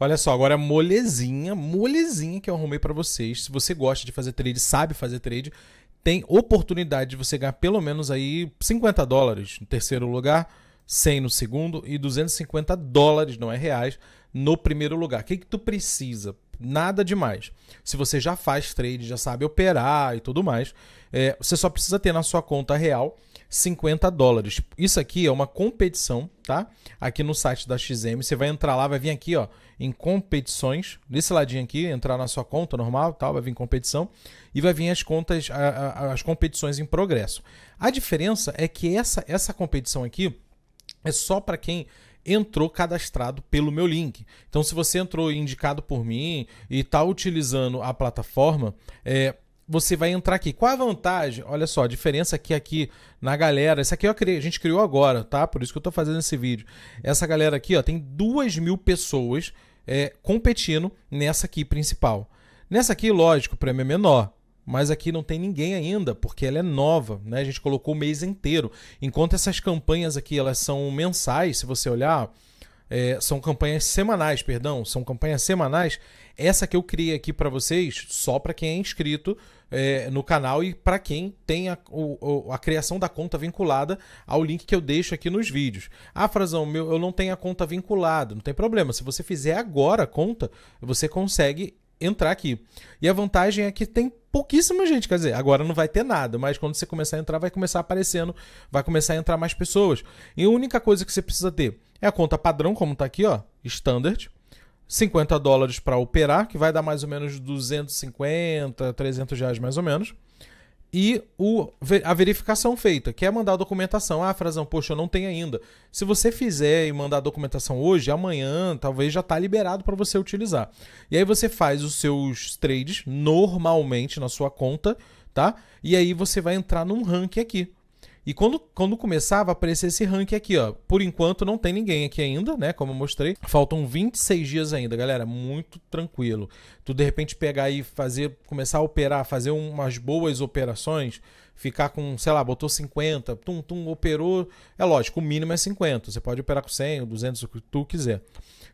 Olha só, agora molezinha, molezinha que eu arrumei para vocês. Se você gosta de fazer trade, sabe fazer trade, tem oportunidade de você ganhar pelo menos aí 50 dólares no terceiro lugar, 100 no segundo e 250 dólares, não é reais, no primeiro lugar. O que, que tu precisa? Nada demais. Se você já faz trade, já sabe operar e tudo mais, é, você só precisa ter na sua conta real 50 dólares. Isso aqui é uma competição, tá? Aqui no site da XM, você vai entrar lá, vai vir aqui, ó, em competições, desse ladinho aqui, entrar na sua conta normal, tal, vai vir competição e vai vir as contas, a, a, as competições em progresso. A diferença é que essa essa competição aqui é só para quem entrou cadastrado pelo meu link. Então, se você entrou indicado por mim e está utilizando a plataforma, é, você vai entrar aqui. Qual a vantagem? Olha só, a diferença aqui aqui na galera. Isso aqui eu criei, a gente criou agora, tá? Por isso que eu estou fazendo esse vídeo. Essa galera aqui, ó, tem duas mil pessoas é, competindo nessa aqui principal. Nessa aqui, lógico, o prêmio é menor mas aqui não tem ninguém ainda, porque ela é nova, né? A gente colocou o mês inteiro. Enquanto essas campanhas aqui, elas são mensais, se você olhar, é, são campanhas semanais, perdão, são campanhas semanais. Essa que eu criei aqui para vocês, só para quem é inscrito é, no canal e para quem tem a, o, a, criação da conta vinculada ao link que eu deixo aqui nos vídeos. Ah, Frazão, meu, eu não tenho a conta vinculada. Não tem problema. Se você fizer agora a conta, você consegue entrar aqui. E a vantagem é que tem pouquíssima gente, quer dizer, agora não vai ter nada, mas quando você começar a entrar, vai começar aparecendo, vai começar a entrar mais pessoas. E a única coisa que você precisa ter é a conta padrão, como tá aqui, ó, standard. 50 dólares para operar, que vai dar mais ou menos 250, 300 reais mais ou menos e o, a verificação feita, que é mandar a documentação. Ah, Frazão, poxa, eu não tenho ainda. Se você fizer e mandar a documentação hoje, amanhã talvez já está liberado para você utilizar. E aí você faz os seus trades normalmente na sua conta, tá? E aí você vai entrar num ranking aqui. E quando, quando começar, vai aparecer esse ranking aqui, ó. Por enquanto não tem ninguém aqui ainda, né? Como eu mostrei. Faltam 26 dias ainda, galera. Muito tranquilo. Tu de repente pegar e fazer, começar a operar, fazer umas boas operações, ficar com, sei lá, botou 50, tum, tum, operou. É lógico, o mínimo é 50. Você pode operar com 100, 200, o que tu quiser.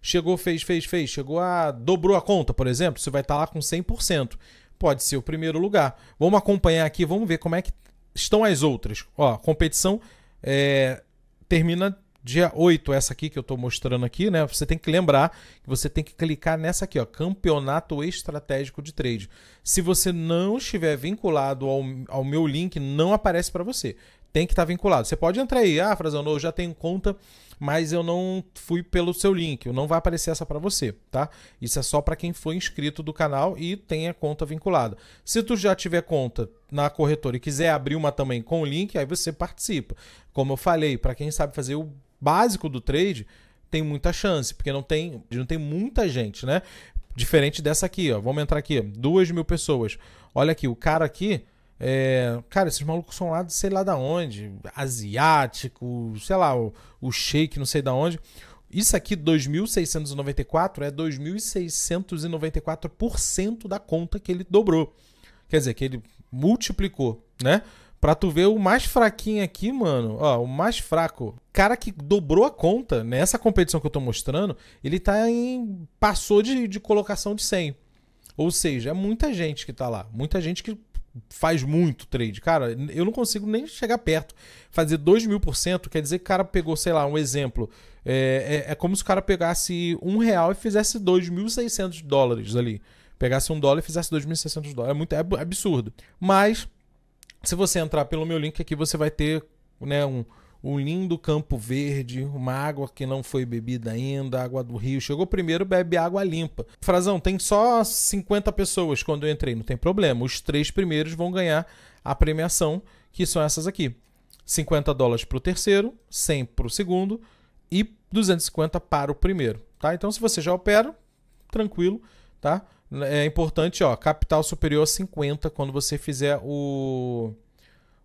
Chegou, fez, fez, fez. Chegou a. dobrou a conta, por exemplo. Você vai estar tá lá com 100% pode ser o primeiro lugar. Vamos acompanhar aqui, vamos ver como é que estão as outras. Ó, competição é, termina dia 8, essa aqui que eu estou mostrando aqui, né? Você tem que lembrar que você tem que clicar nessa aqui, ó, Campeonato Estratégico de Trade. Se você não estiver vinculado ao, ao meu link, não aparece para você tem que estar tá vinculado. Você pode entrar aí, ah, Frazano, eu já tenho conta, mas eu não fui pelo seu link, não vai aparecer essa para você, tá? Isso é só para quem foi inscrito do canal e tem a conta vinculada. Se tu já tiver conta na corretora e quiser abrir uma também com o link, aí você participa. Como eu falei, para quem sabe fazer o básico do trade, tem muita chance, porque não tem, não tem muita gente, né? Diferente dessa aqui, ó. Vamos entrar aqui, duas mil pessoas. Olha aqui, o cara aqui é, cara, esses malucos são lá de sei lá da onde, asiático, sei lá, o, o shake não sei da onde. Isso aqui, 2.694, é 2.694% da conta que ele dobrou. Quer dizer, que ele multiplicou, né? Pra tu ver o mais fraquinho aqui, mano, ó, o mais fraco. Cara que dobrou a conta nessa competição que eu tô mostrando, ele tá em. passou de, de colocação de 100. Ou seja, é muita gente que tá lá. Muita gente que faz muito trade. Cara, eu não consigo nem chegar perto. Fazer 2 mil por cento quer dizer que o cara pegou, sei lá, um exemplo. É, é, é como se o cara pegasse um real e fizesse 2.600 dólares ali. Pegasse um dólar e fizesse 2.600 dólares. É muito é absurdo. Mas, se você entrar pelo meu link aqui, você vai ter né, um, um lindo campo verde, uma água que não foi bebida ainda, água do rio. Chegou primeiro, bebe água limpa. Frazão, tem só 50 pessoas quando eu entrei, não tem problema. Os três primeiros vão ganhar a premiação, que são essas aqui: 50 dólares para o terceiro, 100 para o segundo e 250 para o primeiro. Tá? Então, se você já opera, tranquilo, tá? É importante, ó, capital superior a 50 quando você fizer o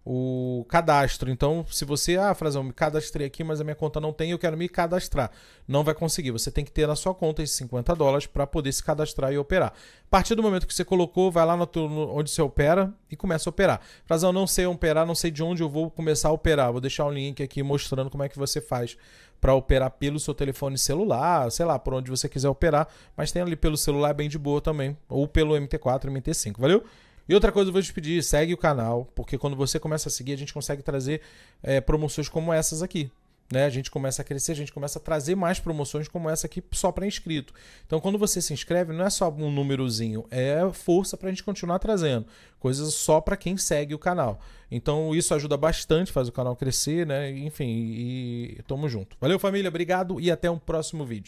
o cadastro. Então, se você, ah, Frazão, me cadastrei aqui, mas a minha conta não tem, eu quero me cadastrar. Não vai conseguir. Você tem que ter na sua conta esses 50 dólares para poder se cadastrar e operar. A partir do momento que você colocou, vai lá no, onde você opera e começa a operar. Frazão, não sei operar, não sei de onde eu vou começar a operar. Vou deixar um link aqui mostrando como é que você faz para operar pelo seu telefone celular, sei lá, por onde você quiser operar, mas tem ali pelo celular é bem de boa também, ou pelo MT4, MT5, valeu? E outra coisa eu vou te pedir, segue o canal, porque quando você começa a seguir, a gente consegue trazer é, promoções como essas aqui. Né? A gente começa a crescer, a gente começa a trazer mais promoções como essa aqui só para inscrito. Então, quando você se inscreve, não é só um númerozinho, é força para a gente continuar trazendo coisas só para quem segue o canal. Então, isso ajuda bastante, faz o canal crescer, né? Enfim, e tamo junto. Valeu, família, obrigado e até um próximo vídeo.